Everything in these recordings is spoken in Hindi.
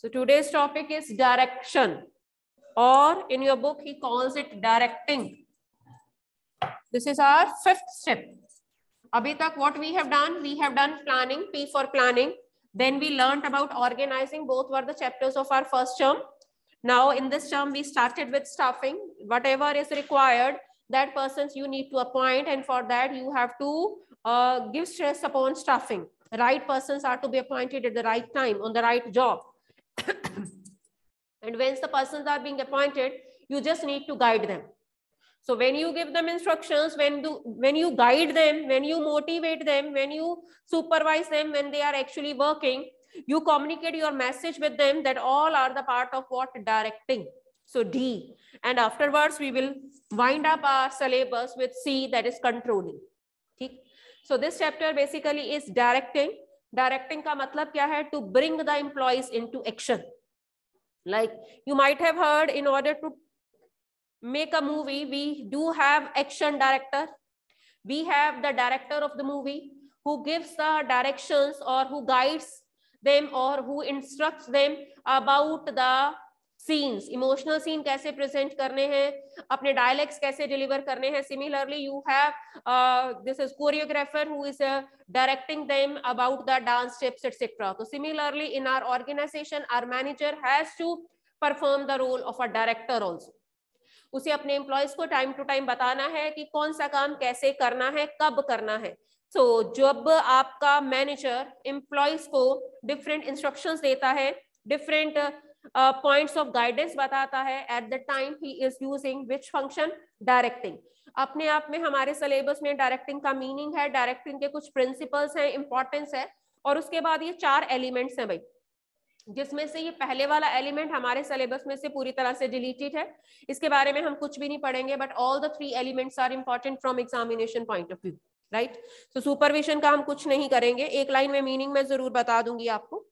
So today's topic is direction or in your book, he calls it directing. This is our fifth step. Abhi what we have done, we have done planning, P for planning. Then we learned about organizing. Both were the chapters of our first term. Now in this term, we started with staffing. Whatever is required, that persons you need to appoint. And for that, you have to uh, give stress upon staffing. right persons are to be appointed at the right time on the right job and once the persons are being appointed, you just need to guide them. So when you give them instructions, when do when you guide them, when you motivate them, when you supervise them, when they are actually working, you communicate your message with them that all are the part of what directing. So D. And afterwards, we will wind up our syllabus with C that is controlling. So this chapter basically is directing directing का मतलब क्या है to bring the employees into action like you might have heard in order to make a movie we do have action director we have the director of the movie who gives the direction और हु गाइड्स देम और who instruct them about the scenes emotional scene कैसे प्रेजेंट करने हैं अपने डायलैक्ट्स कैसे डिलीवर करने हैं similarly you have this is choreographer who is directing them about the dance steps etcetera तो similarly in our organisation our manager has to perform the role of a director also उसे अपने एम्प्लॉयज को टाइम टू टाइम बताना है कि कौन सा काम कैसे करना है कब करना है सो so, जब आपका मैनेजर एम्प्लॉयज को डिफरेंट इंस्ट्रक्शंस देता है different uh, points of guidance बताता है at the time he is using which function directing अपने आप में हमारे सिलेबस में डायरेक्टिंग का मीनिंग है डायरेक्टिंग के कुछ प्रिंसिपल्स हैं इंपॉर्टेंस है और उसके बाद ये चार एलिमेंट्स हैं भाई जिसमें से ये पहले वाला एलिमेंट हमारे सिलेबस में से पूरी तरह से डिलीटेड है इसके बारे में हम कुछ भी नहीं पढ़ेंगे but all the three elements are important from examination point of view right so supervision का हम कुछ नहीं करेंगे एक लाइन में मीनिंग में जरूर बता दूंगी आपको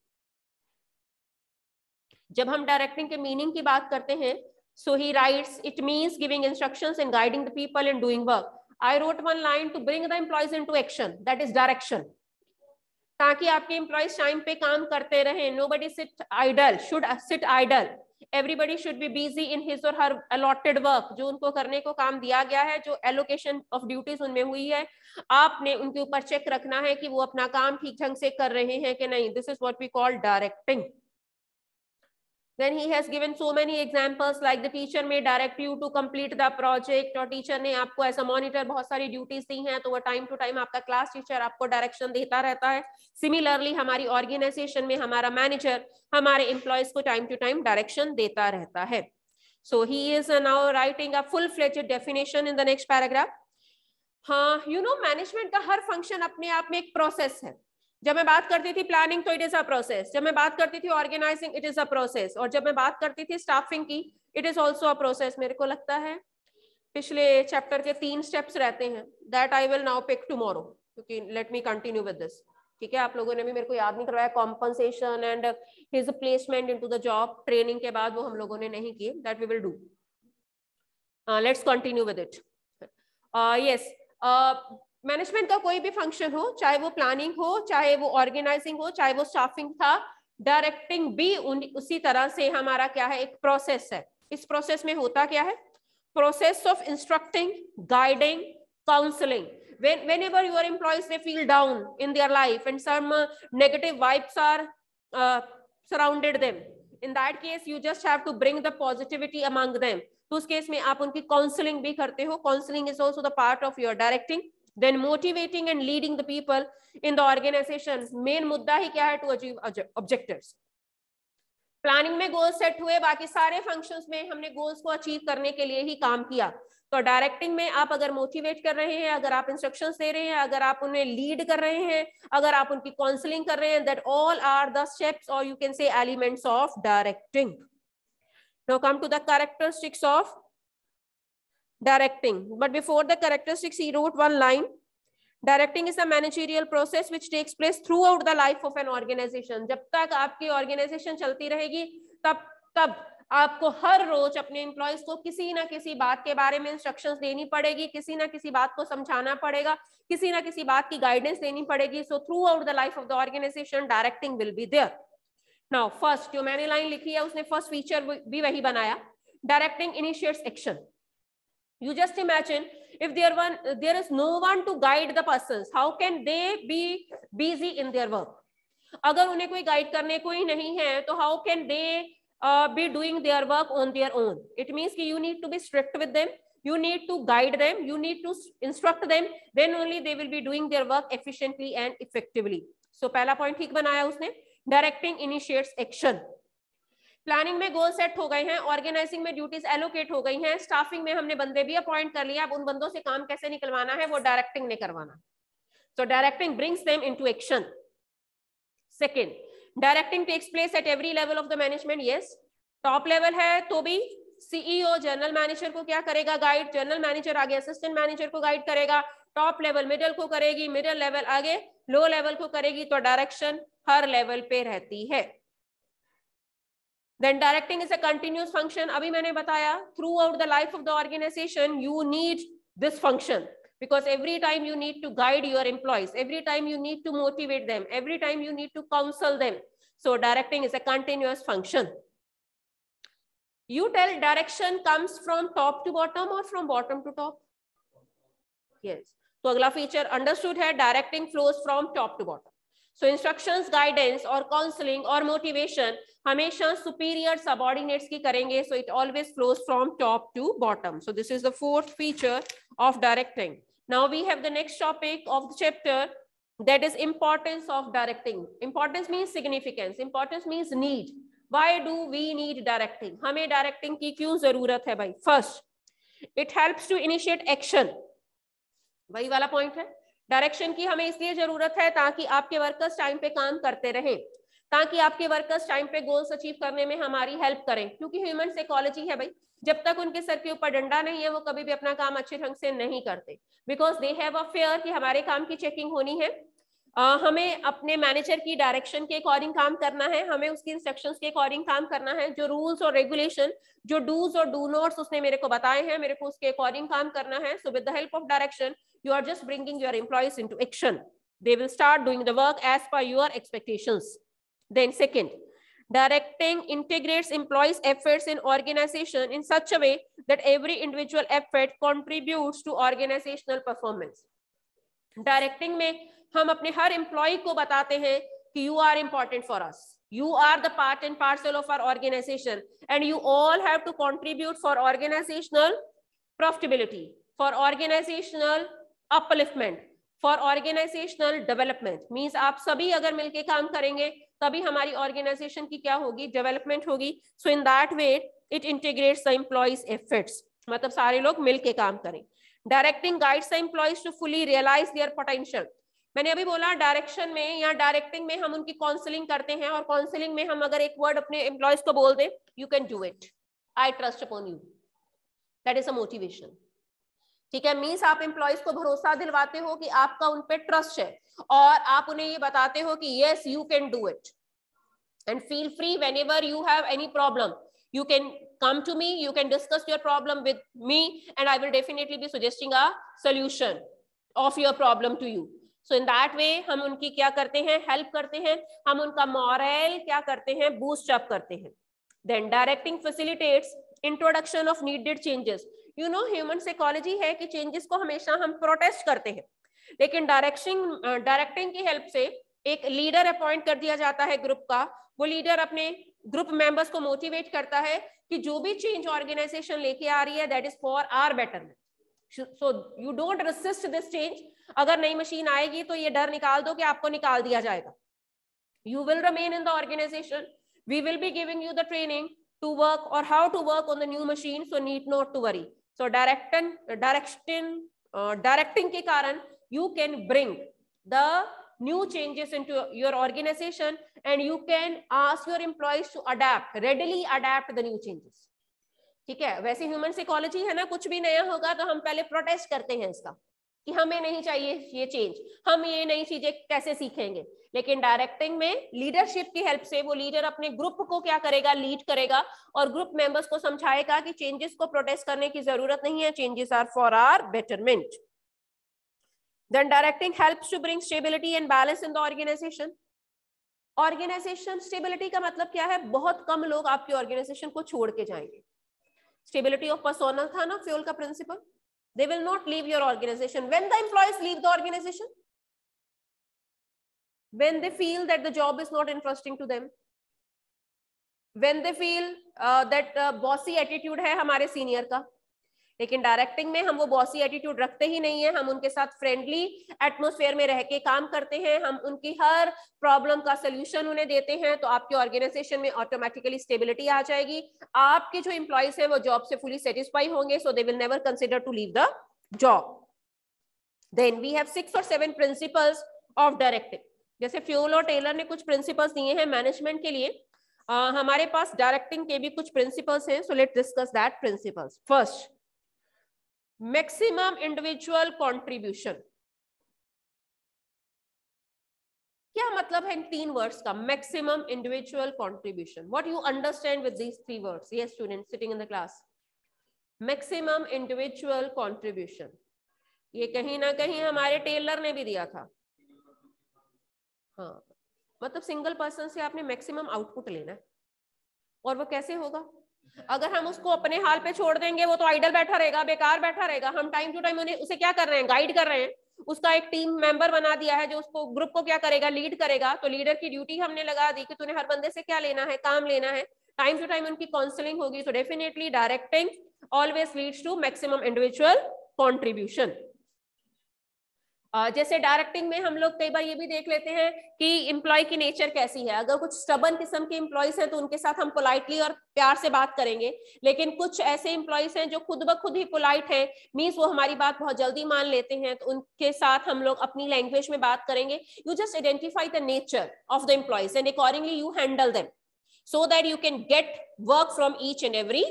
जब हम डायरेक्टिंग के मीनिंग की बात करते हैं so he writes it means giving instructions and guiding the people in doing work I wrote one line to bring the employees into action that is direction ताकि आपके एम्प्लॉयज टाइम पे काम करते रहे nobody sit idle should sit idle Everybody should be busy in his or her allotted work. जो उनको करने को काम दिया गया है जो एलोकेशन ऑफ ड्यूटीज उनमें हुई है आपने उनके ऊपर चेक रखना है कि वो अपना काम ठीक ढंग से कर रहे हैं कि नहीं this is what we call directing then he has given so many examples like the teacher may direct you to complete the project or teacher ne aapko as a monitor bahut sari duties di hain to time to time aapka class teacher aapko direction deta rehta hai similarly hamari organization mein hamara manager hamare employees ko time to time direction deta rehta hai so he is now writing a full fledged definition in the next paragraph ha you know management ka har function apne aap mein ek process hai जब मैं बात करती थी प्लानिंग तो इट इज अ प्रोसेस जब मैं बात करती थी organising it is a process और जब मैं बात करती थी स्टाफिंग की it is also a process मेरे को लगता है पिछले चैप्टर के तीन स्टेप्स रहते हैं that I will now pick tomorrow क्योंकि let me continue with this ठीक है आप लोगों ने भी मेरे को याद नहीं करवाया compensation and his placement into the job training के बाद वो हम लोगों ने नहीं किए that we will do let's continue with it yes management का कोई भी फंक्शन हो चाहे वो प्लानिंग हो चाहे वो ऑर्गेनाइजिंग हो चाहे वो स्टाफिंग था डायरेक्टिंग भी उसी तरह से हमारा क्या है एक प्रोसेस है इस प्रोसेस में होता क्या है process of instructing guiding counselling when whenever your employees they feel down in their life and some uh, negative vibes are uh, surrounded them in that case you just have to bring the positivity among them तो उस केस में आप उनकी काउंसलिंग भी करते हो counselling is also the part of your directing then motivating and leading the people in the organisation main मुद्दा ही क्या है टू अचीव ऑब्जेक्टिव प्लानिंग में गोल सेट हुए बाकी सारे फंक्शंस में हमने गोल्स को अचीव करने के लिए ही काम किया तो डायरेक्टिंग में आप अगर मोटिवेट कर रहे हैं अगर आप इंस्ट्रक्शंस दे रहे हैं अगर आप उन्हें लीड कर रहे हैं अगर आप उनकी काउंसलिंग कर रहे हैं that all are the steps और you can say elements of directing now come to the characteristics of directing. But before the characteristics, he wrote one line. Directing is a managerial process which takes place throughout the life of an organization. जब तक आपकी ऑर्गेनाइजेशन चलती रहेगी तब तब आपको हर रोज अपने एम्प्लॉयज को किसी ना किसी बात के बारे में इंस्ट्रक्शंस देनी पड़ेगी किसी ना किसी बात को समझाना पड़ेगा किसी ना किसी बात की गाइडेंस देनी पड़ेगी so throughout the life of the organisation directing will be there now first जो मैंने लाइन लिखी है उसने फर्स्ट फीचर भी वही बनाया directing initiates action you just imagine if there one there is no one to guide the persons how can they be busy in their work agar अगर उन्हें कोई गाइड करने nahi hai to how can they uh, be doing their work on their own it means ki you need to be strict with them you need to guide them you need to instruct them then only they will be doing their work efficiently and effectively so pehla point theek banaya usne directing initiates action planning में गोल सेट हो गए हैं ऑर्गेनाइजिंग में ड्यूटीज एलोकेट हो गई हैं स्टाफिंग में हमने बंदे भी अपॉइंट कर लिया अब उन बंदों से काम कैसे निकलवाना है वो डायरेक्टिंग ने करवाना so directing brings them into action second directing takes place at every level of the management yes top level है तो भी सीईओ जनरल मैनेजर को क्या करेगा गाइड जनरल मैनेजर आगे असिस्टेंट मैनेजर को गाइड करेगा टॉप लेवल मिडिल को करेगी मिडिल लेवल आगे लो लेवल को करेगी तो डायरेक्शन हर लेवल पे रहती है then directing is a continuous function abhi maine bataya throughout the life of the organization you need this function because every time you need to guide your employees every time you need to motivate them every time you need to counsel them so directing is a continuous function you tell direction comes from top to bottom or from bottom to top yes So agla feature understood here. Directing flows from top to bottom. So instructions guidance और काउंसलिंग और मोटिवेशन हमेशा सुपीरियर सबॉर्डिनेट्स की करेंगे so it always flows from top to bottom so this is the fourth feature of directing now we have the next topic of the chapter that is importance of directing importance means significance importance means need why do we need directing हमें डायरेक्टिंग की क्यों जरूरत है भाई first it helps to initiate action वही वाला पॉइंट है डायरेक्शन की हमें इसलिए जरूरत है ताकि आपके वर्कर्स टाइम पे काम करते रहें ताकि आपके वर्कर्स टाइम पे गोल्स अचीव करने में हमारी हेल्प करें क्योंकि ह्यूमन साइकोलॉजी है भाई जब तक उनके सर के ऊपर डंडा नहीं है वो कभी भी अपना काम अच्छे ढंग से नहीं करते because they have a fear कि हमारे काम की चेकिंग होनी है हमें अपने मैनेजर की डायरेक्शन के अकॉर्डिंग काम करना है हमें उसकी इंस्ट्रक्शन के अकॉर्डिंग काम करना है जो रूल्स और रेगुलेशन जो डूज और डू नोट उसने मेरे को बताए हैं मेरे को उसके अकॉर्डिंग काम करना है so with the help of direction you are just bringing your employees in action they will start doing the work as per your expectation then second directing integrates employees efforts in organization in such a way that every individual effort contributes to organizational performance directing mein हम अपने हर एम्प्लॉय को बताते हैं कि you are important for us you are the part and parcel of our organisation and you all have to contribute for organisational profitability for organisational upliftment for organisational development means आप सभी अगर मिलकर काम करेंगे तभी हमारी ऑर्गेनाइजेशन की क्या होगी डेवलपमेंट होगी so in that way it integrates the employees efforts मतलब सारे लोग मिलकर काम करें directing guides the employees to fully realise their potential मैंने अभी बोला डायरेक्शन में या डायरेक्टिंग में हम उनकी काउंसलिंग करते हैं और काउंसलिंग में हम अगर एक वर्ड अपने एम्प्लॉयज को बोल दें you can do it I trust upon you that is a motivation ठीक है मीन्स आप एम्प्लॉयज को भरोसा दिलवाते हो कि आपका उनपे ट्रस्ट है और आप उन्हें ये बताते हो कि yes you can do it and feel free whenever you have any problem you can come to me you can discuss your problem with me and I will definitely be suggesting a solution of your problem to you so in that way हम उनकी क्या करते हैं हेल्प करते हैं हम उनका मॉरल क्या करते हैं बूस्ट अप करते हैं then directing facilitates introduction of needed changes you know human psychology है कि चेंजेस को हमेशा हम प्रोटेस्ट करते हैं लेकिन डायरेक्शन डायरेक्टिंग की हेल्प से एक लीडर अपॉइंट कर दिया जाता है ग्रुप का वो लीडर अपने ग्रुप मेंबर्स को मोटिवेट करता है कि जो भी चेंज ऑर्गेनाइजेशन लेके आ रही है that is for our betterment so you don't resist this change अगर नई मशीन आएगी तो ये डर निकाल दो कि आपको निकाल दिया जाएगा you will remain in the organisation we will be giving you the training to work और how to work on the new machine so need not to worry so direction direction directing के कारण you can bring the new changes into your organisation and you can ask your employees to adapt readily adapt new changes ठीक है वैसे ह्यूमन साइकोलॉजी है ना कुछ भी नया होगा तो हम पहले प्रोटेस्ट करते हैं इसका कि हमें नहीं चाहिए ये चेंज हम ये नई चीजें कैसे सीखेंगे लेकिन डायरेक्टिंग में लीडरशिप की हेल्प से वो लीडर अपने ग्रुप को क्या करेगा लीड करेगा और ग्रुप मेंबर्स को समझाएगा कि चेंजेस को प्रोटेस्ट करने की जरूरत नहीं है changes are for our betterment then directing help to bring stability and balance in the organisation organisation stability का मतलब क्या है बहुत कम लोग आपकी ऑर्गेनाइजेशन को छोड़ के जाएंगे स्टेबिलिटी ऑफ पर्सोनल था ना फ्यूल का principle they will not leave your organisation when the employees leave the organisation when they feel that the job is not interesting to them when they feel uh, that uh, bossy attitude hai hamare लेकिन डायरेक्टिंग में हम वो बॉसी एटीट्यूड रखते ही नहीं है हम उनके साथ फ्रेंडली एटमोस्फेयर में रह के काम करते हैं हम उनकी हर प्रॉब्लम का सोल्यूशन उन्हें देते हैं तो आपके ऑर्गेनाइजेशन में ऑटोमेटिकली स्टेबिलिटी आ जाएगी आपके जो इंप्लॉयज हैं वो जॉब से फुली सेटिस्फाई होंगे so they will never consider to leave the job then we have six और सेवन प्रिंसिपल्स ऑफ डायरेक्टिंग जैसे फ्यूल और टेलर ने कुछ प्रिंसिपल्स दिए हैं मैनेजमेंट के लिए आ, हमारे पास डायरेक्टिंग के भी कुछ प्रिंसिपल्स हैं so let discuss that principles first maximum individual contribution क्या मतलब है इन तीन वर्ड्स का maximum individual contribution what you understand with these three words ये student sitting in the class maximum individual contribution ये कहीं ना कहीं हमारे टेलर ने भी दिया था हाँ मतलब सिंगल पर्सन से आपने मैक्सिमम आउटपुट लेना है और वो कैसे होगा अगर हम उसको अपने हाल पे छोड़ देंगे वो तो आइडल बैठा रहेगा बेकार बैठा रहेगा हम टाइम टू टाइम उन्हें उसे क्या कर रहे हैं गाइड कर रहे हैं उसका एक टीम मेंबर बना दिया है जो उसको ग्रुप को क्या करेगा लीड करेगा तो लीडर की ड्यूटी हमने लगा दी कि तूने हर बंदे से क्या लेना है काम लेना है टाइम टू टाइम उनकी काउंसलिंग होगी तो definitely directing always leads to maximum individual contribution जैसे डायरेक्टिंग में हम लोग कई बार ये भी देख लेते हैं कि इम्प्लॉय की नेचर कैसी है अगर कुछ स्टबन किस्म के इम्प्लॉयज हैं तो उनके साथ हम पोलाइटली और प्यार से बात करेंगे लेकिन कुछ ऐसे इम्प्लॉयज हैं जो खुद ब खुद ही पोलाइट हैं मीन्स वो हमारी बात बहुत जल्दी मान लेते हैं तो उनके साथ हम लोग अपनी लैंग्वेज में बात करेंगे you just identify the nature of the employees and accordingly you handle them so that you can get work from each and every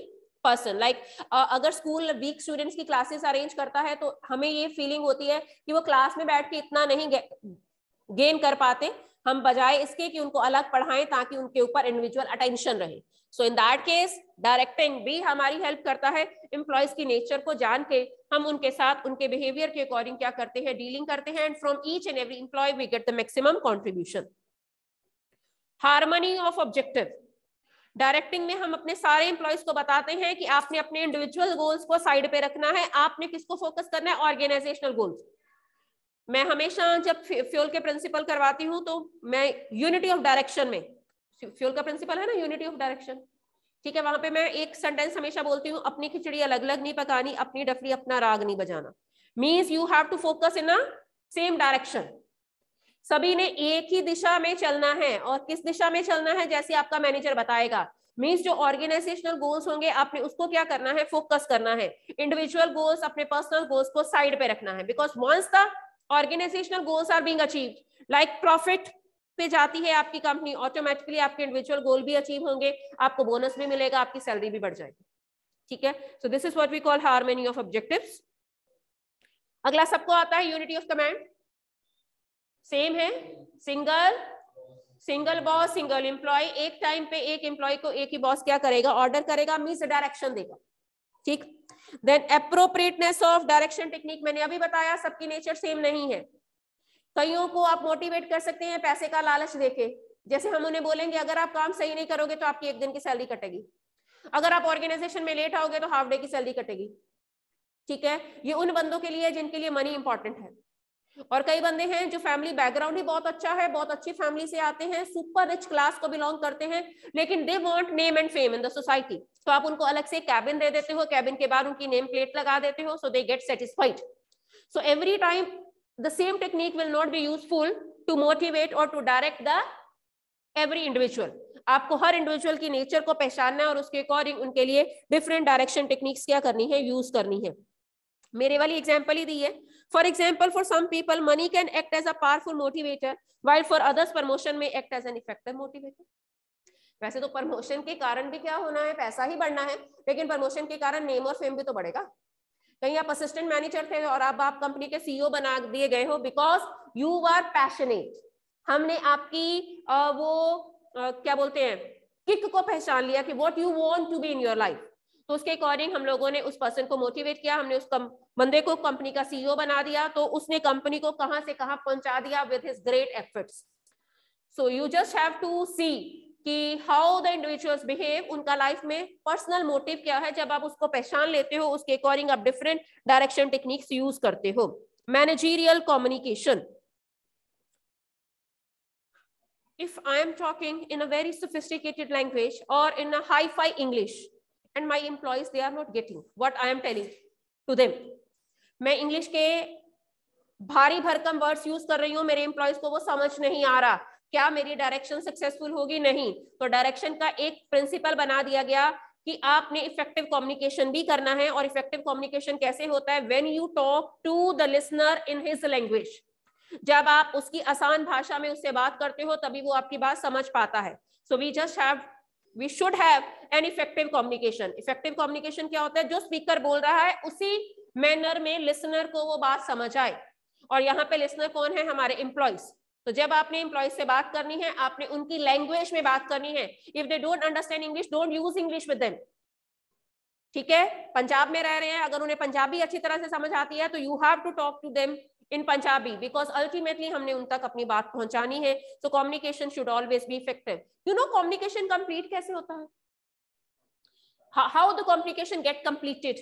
person like uh, अगर स्कूल वीक स्टूडेंट्स की क्लासेस अरेंज करता है तो हमें ये फीलिंग होती है कि वो क्लास में बैठ के इतना नहीं गेन कर पाते हम बजाय इसके कि उनको अलग पढ़ाएं ताकि उनके ऊपर इंडिविजुअल अटेंशन रहे so in that case directing भी हमारी हेल्प करता है एम्प्लॉयज की नेचर को जान के हम उनके साथ उनके बिहेवियर के अकॉर्डिंग क्या करते हैं डीलिंग करते हैं and from each and every employee we get the maximum contribution harmony of objective directing में हम अपने सारे एम्प्लॉयज को बताते हैं कि आपने अपने इंडिविजुअल गोल्स को साइड पे रखना है आपने किसको फोकस करना है ऑर्गेनाइजेशनल गोल्स मैं हमेशा जब फ्यूल के प्रिंसिपल करवाती हूँ तो मैं यूनिटी ऑफ डायरेक्शन में फ्यूल का प्रिंसिपल है ना यूनिटी ऑफ डायरेक्शन ठीक है वहां पे मैं एक सेंटेंस हमेशा बोलती हूँ अपनी खिचड़ी अलग अलग नहीं पकानी अपनी डफरी अपना राग नहीं बजाना means you have to focus in a same direction सभी ने एक ही दिशा में चलना है और किस दिशा में चलना है जैसे आपका मैनेजर बताएगा मीन्स जो ऑर्गेनाइजेशनल गोल्स होंगे आपने उसको क्या करना है फोकस करना है इंडिविजुअल गोल्स अपने पर्सनल गोल्स को साइड पे रखना है because once the organizational goals are being achieve like profit पे जाती है आपकी कंपनी ऑटोमेटिकली आपके इंडिविजुअल गोल भी अचीव होंगे आपको बोनस भी मिलेगा आपकी सैलरी भी बढ़ जाएगी ठीक है so this is what we call harmony of objective अगला सबको आता है यूनिटी ऑफ कमांड सेम है single single boss single employee एक टाइम पे एक एम्प्लॉय को एक ही बॉस क्या करेगा ऑर्डर करेगा मिस डायरेक्शन देगा ठीक then appropriateness of direction technique मैंने अभी बताया सबकी नेचर सेम नहीं है कईयों को आप मोटिवेट कर सकते हैं पैसे का लालच देके जैसे हम उन्हें बोलेंगे अगर आप काम सही नहीं करोगे तो आपकी एक दिन की सैलरी कटेगी अगर आप ऑर्गेनाइजेशन में लेट आओगे तो हाफ डे की सैलरी कटेगी ठीक है ये उन बंदों के लिए जिनके लिए मनी इंपॉर्टेंट है और कई बंदे हैं जो फैमिली बैकग्राउंड ही बहुत अच्छा है बहुत अच्छी फैमिली से आते हैं सुपर रिच क्लास को बिलोंग करते हैं लेकिन they want name and fame in the society तो आप उनको अलग से कैबिन दे देते हो कैबिन के बाद उनकी नेम प्लेट लगा देते हो so they get satisfied so every time the same technique will not be useful to motivate और to direct the every individual आपको हर इंडिविजुअल की नेचर को पहचानना है और उसके अकॉर्डिंग उनके लिए डिफरेंट डायरेक्शन टेक्निक्स क्या करनी है यूज करनी है मेरे वाली एग्जाम्पल ही दी है For example, for some people, money can act as a powerful motivator, while for others, promotion may act as an effective motivator. वैसे तो प्रमोशन के कारण भी क्या होना है पैसा ही बढ़ना है लेकिन प्रमोशन के कारण नेम और फेम भी तो बढ़ेगा कहीं आप असिस्टेंट मैनेजर थे और अब आप कंपनी के सीईओ बना दिए गए हो बिकॉज यू आर पैशनेट हमने आपकी वो क्या बोलते हैं किक को पहचान लिया कि what you want to be in your life तो उसके अकॉर्डिंग हम लोगों ने उस पर्सन को मोटिवेट किया हमने उस बंदे को कंपनी का सीईओ e बना दिया तो उसने कंपनी को कहां से कहां पहुंचा दिया with his great efforts so you just have to see कि हाउ द इंडिविजुअल्स बिहेव उनका लाइफ में पर्सनल मोटिव क्या है जब आप उसको पहचान लेते हो उसके अकॉर्डिंग आप डिफरेंट डायरेक्शन टेक्निक्स यूज करते हो managerial communication if i am talking in a very sophisticated language or in a hi-fi english and my employees they are not getting what i am telling to them मैं इंग्लिश के भारी भरकम words use kar rahi hu mere employees ko wo samajh nahi aa raha क्या मेरी डायरेक्शन सक्सेसफुल होगी नहीं तो डायरेक्शन का एक प्रिंसिपल बना दिया गया कि आपने इफेक्टिव कम्युनिकेशन भी करना है और इफेक्टिव कम्युनिकेशन कैसे होता है when you talk to the listener in his language जब आप उसकी आसान भाषा में उससे बात करते हो तभी वो आपकी बात समझ पाता है so we just have we should have an effective communication effective communication क्या होता है जो स्पीकर बोल रहा है उसी मैनर में लिसनर को वो बात समझ आए और यहाँ पे लिसनर कौन है हमारे इम्प्लॉयज तो जब आपने इम्प्लॉयज से बात करनी है आपने उनकी लैंग्वेज में बात करनी है if they don't understand English don't use English with ठीक है पंजाब में रह रहे हैं अगर उन्हें पंजाबी अच्छी तरह से समझ आती है तो you have to talk to them in Punjabi because ultimately हमने उन तक अपनी बात पहुंचानी है सो कॉम्युनिकेशन शुड ऑलवेज भी effective you know communication complete कैसे होता है how the communication get completed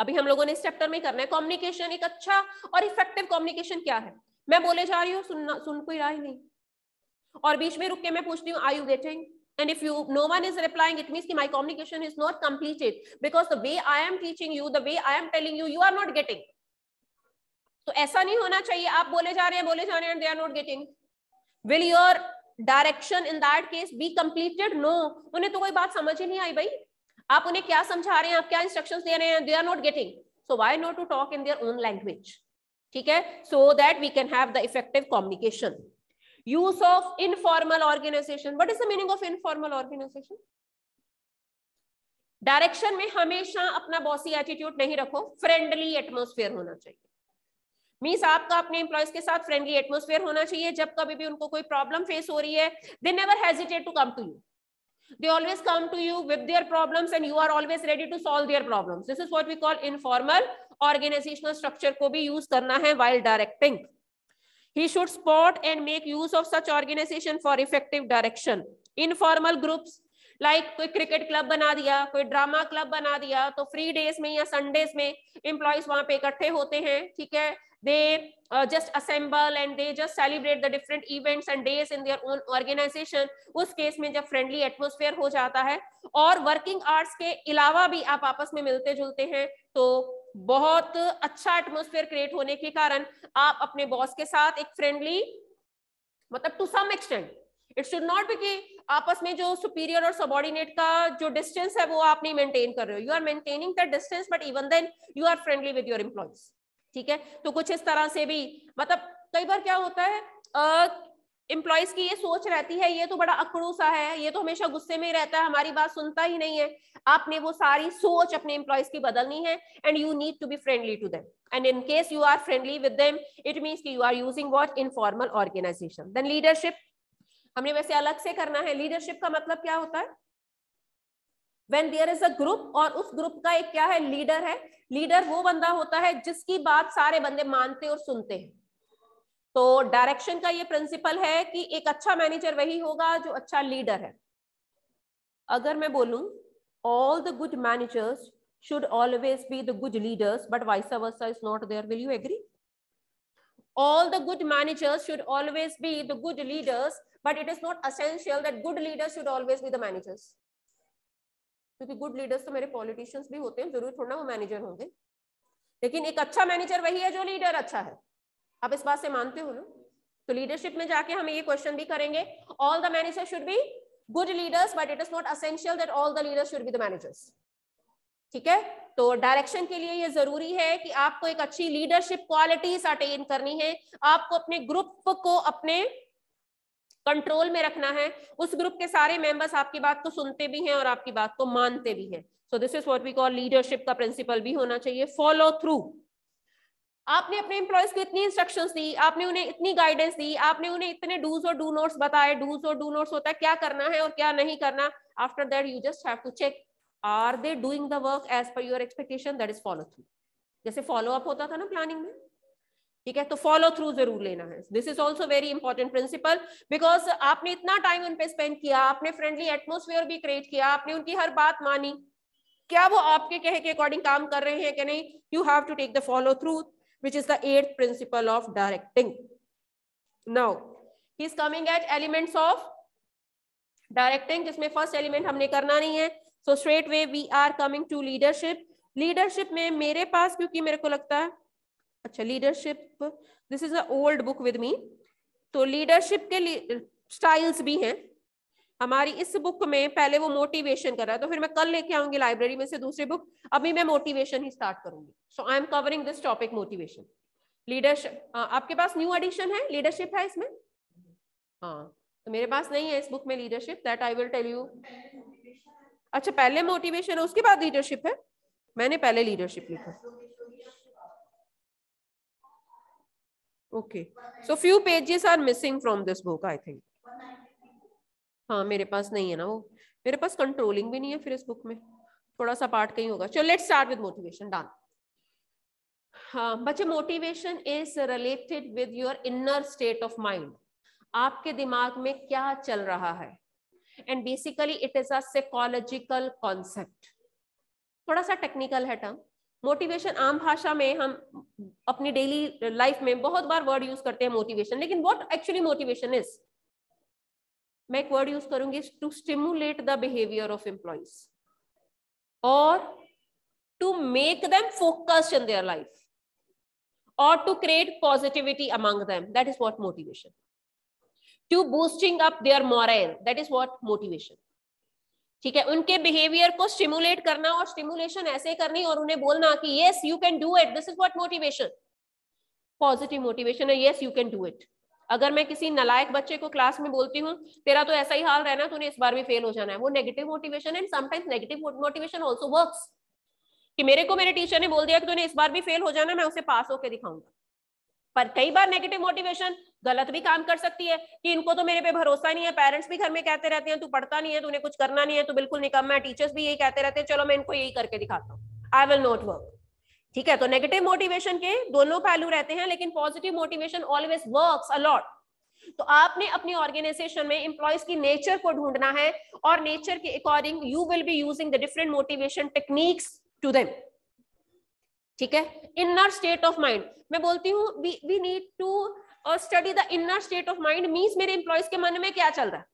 अभी हम लोगों ने इस चैप्टर में करना है कॉम्युनिकेशन एक अच्छा और इफेक्टिव कॉम्युनिकेशन क्या है मैं बोले जा रही हूँ सुनना सुन कोई राय नहीं और बीच में रुक के मैं पूछती हूँ I you getting and if you no one is replying it means ki my communication is not completed because the way i am teaching you the way i am telling you you are not getting तो ऐसा नहीं होना चाहिए आप बोले जा रहे हैं बोले जा रहे हैं they are not getting will your direction in that case be completed no उन्हें तो कोई बात समझ ही नहीं आई भाई आप उन्हें क्या समझा रहे हैं आप क्या इंस्ट्रक्शंस दे रहे हैं they are not getting so why not to talk in their own language ठीक है so that we can have the effective communication use of informal organization what is the meaning of informal organization direction में हमेशा अपना बॉसी एटीट्यूड नहीं रखो फ्रेंडली एटमोस्फेयर होना चाहिए मीन्स आपका अपने एम्प्लॉयज के साथ फ्रेंडली एटमोस्फेयर होना चाहिए जब कभी भी उनको कोई प्रॉब्लम फेस हो रही है they never hesitate to come to you they always come to you with their problems and you are always ready to solve their problems this is what we call informal organizational structure ko bhi use karna hai while directing he should spot and make use of such organization for effective direction informal groups like, koi cricket club bana diya koi drama club bana diya to free days mein ya sundays mein employees wahan pe ikatthe hote hain theek hai they uh, just assemble and they just celebrate the different events and days in their own organization उस केस में जब फ्रेंडली एटमोसफेयर हो जाता है और वर्किंग आवर्स के अलावा भी आप आपस में मिलते जुलते हैं तो बहुत अच्छा एटमोसफेयर क्रिएट होने के कारण आप अपने बॉस के साथ एक फ्रेंडली मतलब to some extent it should not be कि आपस में जो सुपीरियर और सबॉर्डिनेट का जो डिस्टेंस है वो आप नहीं मेंटेन कर रहे हो you are maintaining that distance but even then you are friendly with your employees ठीक है तो कुछ इस तरह से भी मतलब कई बार क्या होता है एम्प्लॉयज की ये सोच रहती है ये तो बड़ा अकड़ू सा है ये तो हमेशा गुस्से में रहता है हमारी बात सुनता ही नहीं है आपने वो सारी सोच अपने एम्प्लॉयज की बदलनी है and you need to be friendly to them and in case you are friendly with it it की you are using what informal organization then leadership हमने वैसे अलग से करना है लीडरशिप का मतलब क्या होता है when there is a group और उस ग्रुप का एक क्या है लीडर है लीडर वो बंदा होता है जिसकी बात सारे बंदे मानते और सुनते हैं तो डायरेक्शन का ये प्रिंसिपल है कि एक अच्छा मैनेजर वही होगा जो अच्छा लीडर है अगर मैं बोलूं all the good managers should always be the good leaders but vice versa is not there will you agree all the good managers should always be the good leaders but it is not essential that good leaders should always be the managers क्योंकि गुड लीडर्स तो मेरे पॉलिटिशियंस भी होते हैं जरूर थोड़ा वो मैनेजर होंगे लेकिन एक अच्छा मैनेजर वही है जो लीडर अच्छा है आप इस बात से मानते हो ना तो लीडरशिप में जाके हम ये क्वेश्चन भी करेंगे all the manager should be good leaders but it is not essential that all the leaders should be the managers ठीक है तो डायरेक्शन के लिए ये जरूरी है कि आपको एक अच्छी लीडरशिप क्वालिटीज अटेन करनी है आपको अपने ग्रुप को अपने कंट्रोल में रखना है उस ग्रुप के सारे मेंबर्स आपकी बात को तो सुनते भी हैं और आपकी बात को मानते भी हैं so this is what we call leadership का प्रिंसिपल भी होना चाहिए फॉलो थ्रू आपने अपने एम्प्लॉयज को इतनी इंस्ट्रक्शन दी आपने उन्हें इतनी गाइडेंस दी आपने उन्हें इतने डूज और डू नोट्स बताए डूज और डू नोट्स होता है क्या करना है और क्या नहीं करना after that you just have to check are they doing the work as per your expectation that is follow through जैसे फॉलो अप होता था ना प्लानिंग में ठीक है तो फॉलो थ्रू जरूर लेना है this is also very important principle because आपने इतना टाइम उनपे स्पेंड किया आपने फ्रेंडली एटमोसफियर भी क्रिएट किया आपने उनकी हर बात मानी क्या वो आपके कहे के अकॉर्डिंग काम कर रहे हैं कि नहीं you have to take the follow through which is the eight principle of directing now he is coming eight elements of directing जिसमें फर्स्ट एलिमेंट हमने करना नहीं है so straight way we are coming to leadership leadership में मेरे पास क्योंकि मेरे को लगता है अच्छा leadership this is a old book with me तो लीडरशिप के स्टाइल्स भी हैं हमारी इस बुक में पहले वो मोटिवेशन कर रहा है तो फिर मैं कल लेके आऊंगी लाइब्रेरी में से दूसरी बुक अभी मैं मोटिवेशन ही स्टार्ट करूंगी so I am covering this topic motivation leadership आपके पास न्यू एडिशन है लीडरशिप है इसमें हाँ तो मेरे पास नहीं है इस बुक में leadership that I will tell you अच्छा पहले मोटिवेशन है उसके बाद लीडरशिप है मैंने पहले लीडरशिप लिखा okay so few pages are missing from this book I think हाँ मेरे पास नहीं है ना वो मेरे पास कंट्रोलिंग भी नहीं है फिर इस बुक में थोड़ा सा पार्ट कहीं होगा चलो let's start with motivation done हाँ बच्चे motivation is related with your inner state of mind आपके दिमाग में क्या चल रहा है and basically it is a psychological concept थोड़ा सा टेक्निकल है टर्म मोटिवेशन आम भाषा में हम अपनी डेली लाइफ में बहुत बार वर्ड यूज करते हैं मोटिवेशन लेकिन व्हाट एक्चुअली मोटिवेशन इज मैं एक वर्ड यूज करूंगी to stimulate the behaviour of employees और to make them focus in their life और to create positivity among them that is what motivation to boosting up their morale that is what motivation ठीक है उनके बिहेवियर को स्टिमुलेट करना और स्टिमुलेशन ऐसे करनी और उन्हें बोलना कि yes you can do it this is what motivation positive motivation है yes you can do it अगर मैं किसी नलायक बच्चे को क्लास में बोलती हूँ तेरा तो ऐसा ही हाल रहना तूने इस बार भी फेल हो जाना है वो negative motivation and sometimes negative motivation also work कि मेरे को मेरे टीचर ने बोल दिया कि तूने इस बार भी फेल हो जाना मैं उसे पास होकर दिखाऊंगा पर कई बार नेगेटिव मोटिवेशन गलत भी काम कर सकती है कि इनको तो मेरे पे भरोसा नहीं है पेरेंट्स भी घर में कहते रहते हैं तू पढ़ता नहीं है तूने कुछ करना नहीं है तू बिल्कुल निकम्मा है टीचर्स भी यही कहते रहते हैं चलो मैं इनको यही करके दिखाता हूँ आई विल नॉट वर्क ठीक है तो नेगेटिव मोटिवेशन के दोनों पहलू रहते हैं लेकिन positive motivation always work a lot तो आपने अपनी ऑर्गेनाइजेशन में इंप्लॉयज की नेचर को ढूंढना है और नेचर के according you will be using the different motivation techniques to them ठीक है इनर स्टेट ऑफ माइंड मैं बोलती हूँ वी वी नीड टू और study the inner state of mind means मेरे इंप्लॉयज के मन में क्या चल रहा है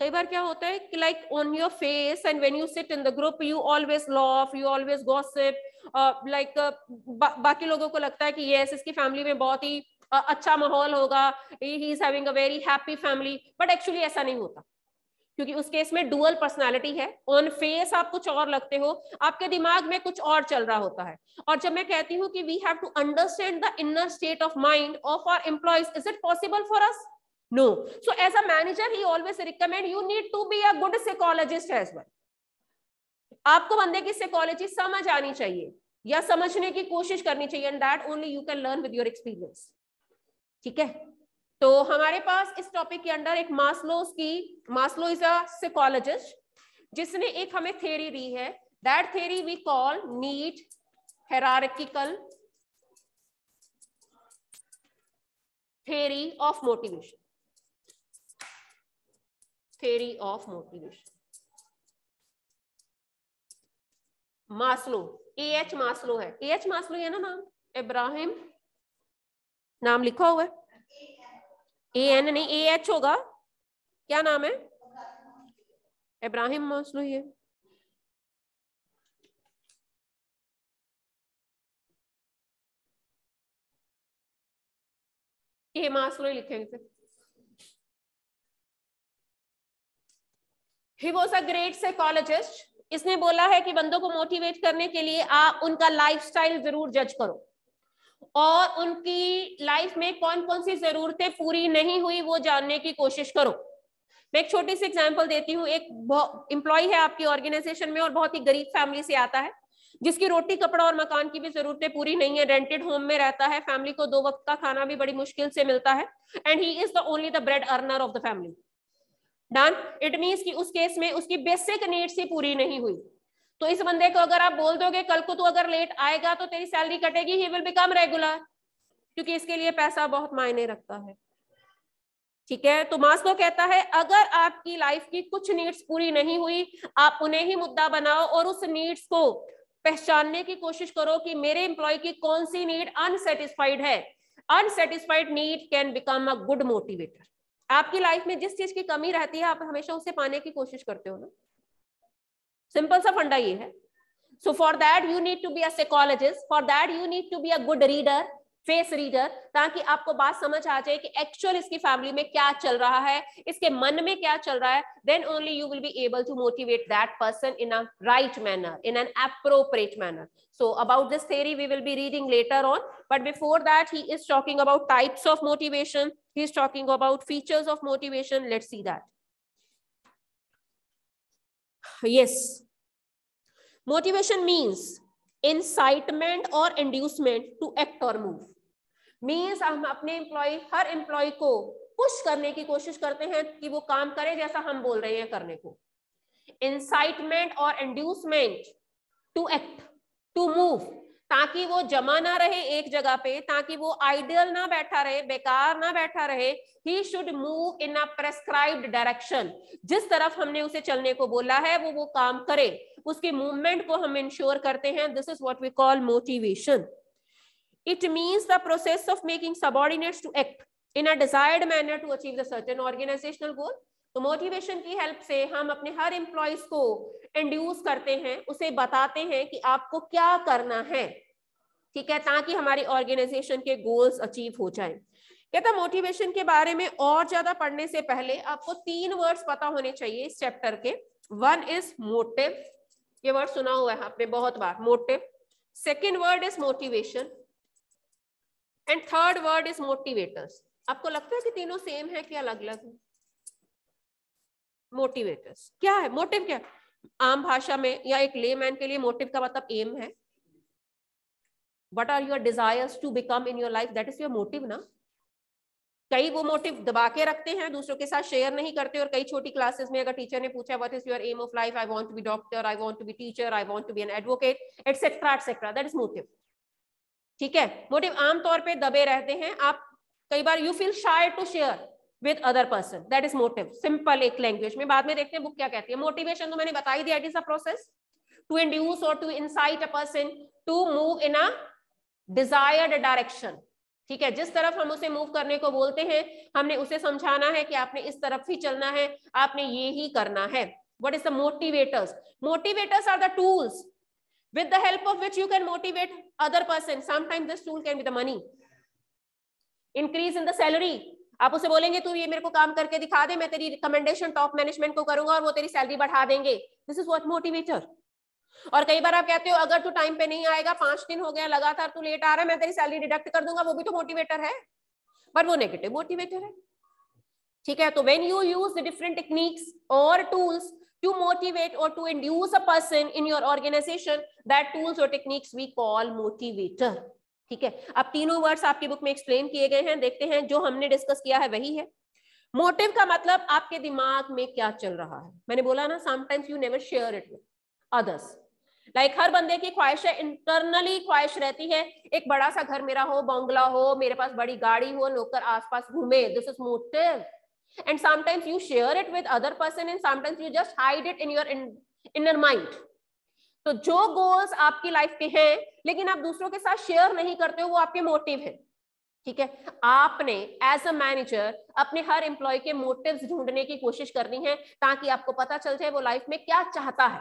कई बार क्या होता है कि like on your face and when you sit in the group you always laugh you always gossip like बाकी लोगों को लगता है कि यस इसकी फैमिली में बहुत ही uh, अच्छा माहौल होगा he is having a very happy family but actually ऐसा नहीं होता क्योंकि उस केस में डुअल पर्सनालिटी है ऑन फेस आप कुछ और लगते हो आपके दिमाग में कुछ और चल रहा होता है और जब मैं कहती हूँ कि we have to understand the inner state of mind of our employees is it possible for us no so as a manager he always recommend you need to be a good psychologist as well आपको बंदे की साइकोलॉजी समझ आनी चाहिए या समझने की कोशिश करनी चाहिए and that only you can learn with your experience ठीक है तो हमारे पास इस टॉपिक के अंदर एक मास्लोस की मास्लो इज अकोलॉजिस्ट जिसने एक हमें थेरी दी है that theory we call need hierarchical theory of motivation theory of motivation Maslow A H Maslow है ए एच मास्लो है ना नाम इब्राहिम नाम लिखा हुआ है ए एन नहीं ए एच होगा क्या नाम है इब्राहिम मौसलू ये लिखेंगे he was a great psychologist इसने बोला है कि बंदों को मोटिवेट करने के लिए आप उनका लाइफस्टाइल जरूर जज करो और उनकी लाइफ में कौन कौन सी जरूरतें पूरी नहीं हुई वो जानने की कोशिश करो मैं एक छोटी सी एग्जाम्पल देती हूँ एक एम्प्लॉय है आपकी ऑर्गेनाइजेशन में और बहुत ही गरीब फैमिली से आता है जिसकी रोटी कपड़ा और मकान की भी जरूरतें पूरी नहीं है रेंटेड होम में रहता है फैमिली को दो वक्त का खाना भी बड़ी मुश्किल से मिलता है and he is the only the bread earner of the family done it means की उस केस में उसकी बेसिक नीड्स ही पूरी नहीं हुई तो इस बंदे को अगर आप बोल दोगे कल को तू अगर लेट आएगा तो तेरी सैलरी कटेगी ही विल बिकम रेगुलर क्योंकि इसके लिए पैसा बहुत मायने रखता है ठीक है तो मास्को कहता है अगर आपकी लाइफ की कुछ नीड्स पूरी नहीं हुई आप उन्हें ही मुद्दा बनाओ और उस नीड्स को पहचानने की कोशिश करो कि मेरे एम्प्लॉय की कौन सी नीड अनसेटिस्फाइड है unsatisfied need can become a good motivator आपकी लाइफ में जिस चीज की कमी रहती है आप हमेशा उसे पाने की कोशिश करते हो ना सिंपल सा फंडा ये है so for that you need to be a psychologist for that you need to be a good reader face reader ताकि आपको बात समझ आ जाए कि एक्चुअल इसकी फैमिली में क्या चल रहा है इसके मन में क्या चल रहा है then only you will be able to motivate that person in a right manner in an appropriate manner so about this theory we will be reading later on but before that he is talking about types of motivation he is talking about features of motivation let see that yes motivation means incitement or inducement to act or move means हम अपने employee हर employee को push करने की कोशिश करते हैं कि वो काम करे जैसा हम बोल रहे हैं करने को incitement or inducement to act to move ताकि वो जमा ना रहे एक जगह पे ताकि वो आइडियल ना बैठा रहे बेकार ना बैठा रहे he should move in a direction जिस तरफ हमने उसे चलने को बोला है वो वो काम करे उसके मूवमेंट को हम इंश्योर करते हैं this is what we call motivation it means the process of making subordinates to act in a desired manner to achieve the organisational goal तो मोटिवेशन की हेल्प से हम अपने हर एम्प्लॉयज को इंड्यूस करते हैं उसे बताते हैं कि आपको क्या करना है ठीक है ताकि हमारी ऑर्गेनाइजेशन के गोल्स अचीव हो जाए कहता मोटिवेशन के बारे में और ज्यादा पढ़ने से पहले आपको तीन वर्ड्स पता होने चाहिए इस चैप्टर के वन इज मोटिव ये वर्ड सुना हुआ है आपने बहुत बार motive second word is motivation and third word is motivators आपको लगता है कि तीनों सेम है कि अलग अलग है मोटिवेटर्स क्या है मोटिव क्या आम भाषा में या एक ले के लिए मोटिव का मतलब एम है what are your desires to become in your life that is your motive ना कई वो मोटिव दबा के रखते हैं दूसरों के साथ शेयर नहीं करते और कई छोटी क्लासेस में अगर टीचर ने पूछा what is your aim of life I want to be doctor I want to be teacher I want to be an advocate et cetera et cetera that is motive ठीक है मोटिव आमतौर पे दबे रहते हैं आप कई बार you feel shy to share with other person that is motive simple एक लैंग्वेज में बाद में देखते हैं बुक क्या कहती है मोटिवेशन तो मैंने बताई दिया it is a process to induce और to incite a person to move in a desired direction ठीक है जिस तरफ हम उसे मूव करने को बोलते हैं हमने उसे समझाना है कि आपने इस तरफ ही चलना है आपने ये ही करना है what is the motivators motivators are the tools with the help of which you can motivate other person sometimes this tool can be the money increase in the salary आप उसे बोलेंगे तू ये मेरे को काम करके दिखा दे मैं तेरी रिकमेंडेशन टॉप मैनेजमेंट को करूंगा और वो तेरी सैलरी बढ़ा देंगे दिस इज वॉट मोटिवेटर और कई बार आप कहते हो अगर तू टाइम पे नहीं आएगा पांच दिन हो गया लगातार तू लेट आ रहा है मैं तेरी सैलरी डिडक्ट कर दूंगा वो भी तो मोटिवेटर है पर वो नेगेटिव मोटिवेटर है ठीक है तो when you use the different techniques और टूल्स टू मोटिवेट और to induce a person in your organisation that tools और टेक्निक्स वी कॉल मोटिवेटर ठीक है अब तीनों वर्ड्स आपकी बुक में एक्सप्लेन किए गए हैं देखते हैं जो हमने डिस्कस किया है वही है मोटिव का मतलब आपके दिमाग में क्या चल रहा है मैंने बोला ना sometimes you never share it with others like हर बंदे की ख्वाहिश है इंटरनली ख्वाहिश रहती है एक बड़ा सा घर मेरा हो बंगला हो मेरे पास बड़ी गाड़ी हो नौकर आसपास घूमे this is motive and sometimes you share it with other person and sometimes you just hide it in your inner mind तो जो गोल्स आपकी लाइफ के हैं लेकिन आप दूसरों के साथ शेयर नहीं करते हो वो आपके मोटिव है ठीक है आपने एज अ मैनेजर अपने हर एम्प्लॉय के मोटिव्स ढूंढने की कोशिश करनी है ताकि आपको पता चल जाए वो लाइफ में क्या चाहता है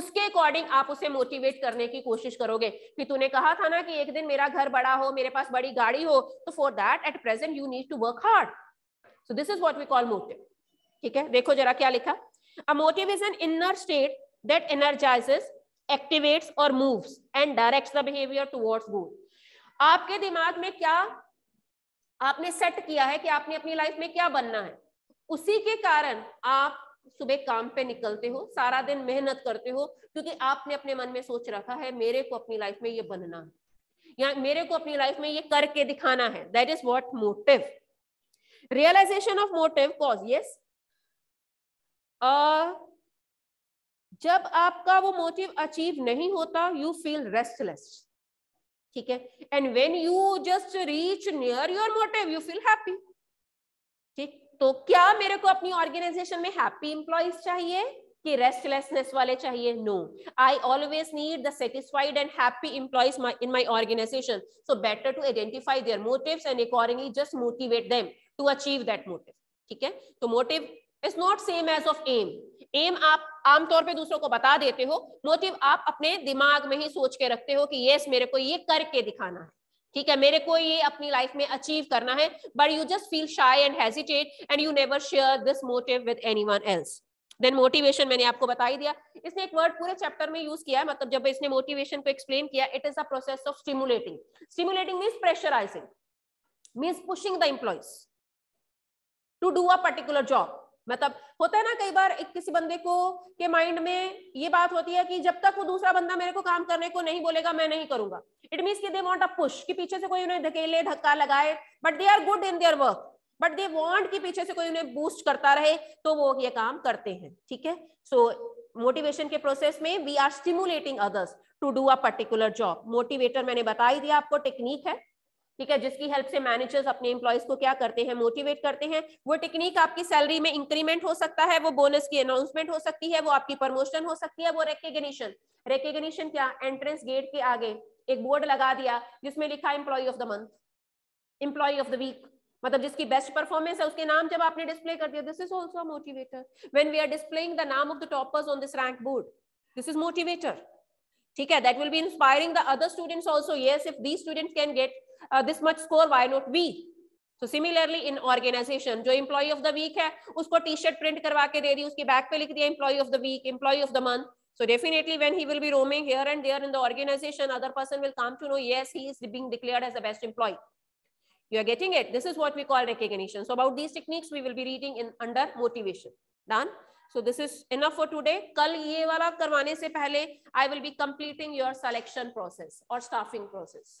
उसके अकॉर्डिंग आप उसे मोटिवेट करने की कोशिश करोगे कि तूने कहा था ना कि एक दिन मेरा घर बड़ा हो मेरे पास बड़ी गाड़ी हो तो for that at present you need to work hard so this is what we call motive ठीक है देखो जरा क्या लिखा a motive is an inner state that energises activates और moves and directs the behaviour towards goal आपके दिमाग में क्या आपने सेट किया है कि आपने अपनी लाइफ में क्या बनना है उसी के कारण आप सुबह काम पे निकलते हो सारा दिन मेहनत करते हो क्योंकि आपने अपने मन में सोच रखा है मेरे को अपनी लाइफ में ये बनना है या मेरे को अपनी लाइफ में ये करके दिखाना है that is what motive realisation of motive cause yes जब आपका वो मोटिव अचीव नहीं होता यू फील रेस्टलेस ठीक है and when you just reach near your motive you feel happy ठीक तो क्या मेरे को अपनी ऑर्गेनाइजेशन में हैप्पी इंप्लॉइज चाहिए कि रेस्टलेसनेस वाले चाहिए no I always need the satisfied and happy employees in my organisation so better to identify their motive and accordingly just motivate them to achieve that motive ठीक है तो motive is not same as of aim aim आप आमतौर पे दूसरों को बता देते हो मोटिव आप अपने दिमाग में ही सोच के रखते हो कि यस मेरे को ये करके दिखाना है ठीक है मेरे को ये अपनी लाइफ में अचीव करना है but you just feel shy and hesitate and you never share this motive with anyone else then motivation मैंने आपको बता ही दिया इसने एक वर्ड पूरे चैप्टर में यूज किया है मतलब जब इसने मोटिवेशन को एक्सप्लेन किया it is a process of stimulating stimulating means pressurising means pushing the employees to do a particular job मतलब होता है ना कई बार एक किसी बंदे को के माइंड में ये बात होती है कि जब तक वो दूसरा बंदा मेरे को काम करने को नहीं बोलेगा मैं नहीं करूंगा इट मीन की दे वॉन्ट अ पुश कि पीछे से कोई उन्हें धकेले धक्का लगाए but they are good in their work but they want कि पीछे से कोई उन्हें बूस्ट करता रहे तो वो ये काम करते हैं ठीक है सो मोटिवेशन के प्रोसेस में we are stimulating others to do a particular job motivator मैंने बता ही दिया आपको टेक्निक है ठीक है जिसकी हेल्प से मैनेजर्स अपने एम्प्लॉयज को क्या करते हैं मोटिवेट करते हैं वो टेक्निक आपकी सैलरी में इंक्रीमेंट हो सकता है वो बोनस की अनाउंसमेंट हो सकती है वो आपकी प्रमोशन हो सकती है वो रेकेगनिशन रेकेगनिशन क्या एंट्रेंस गेट के आगे एक बोर्ड लगा दिया जिसमें लिखा employee of the month employee of the week मतलब जिसकी बेस्ट परफॉर्मेंस है उसके नाम जब आपने डिस्प्ले कर दिया this is also motivator when we are displaying the नाम of the toppers on this rank board this is motivator ठीक है that will be inspiring the other students also yes if the students can get uh, this much score why not we तो सिमिलरली इन ऑर्गेनाइजेशन जो इम्प्लॉय ऑफ द वीक है उसको टी शर्ट प्रिंट करवा के दे दी उसके बैक पे लिख दिया employee of the week employee of the month so definitely when he will be roaming here and there in the organization other person will come to know yes he is being declared as the best employee you are getting it this is what we call recognition so about these techniques we will be reading in under motivation done so this is enough for today kal ye wala karwane se pehle i will be completing your selection process or staffing process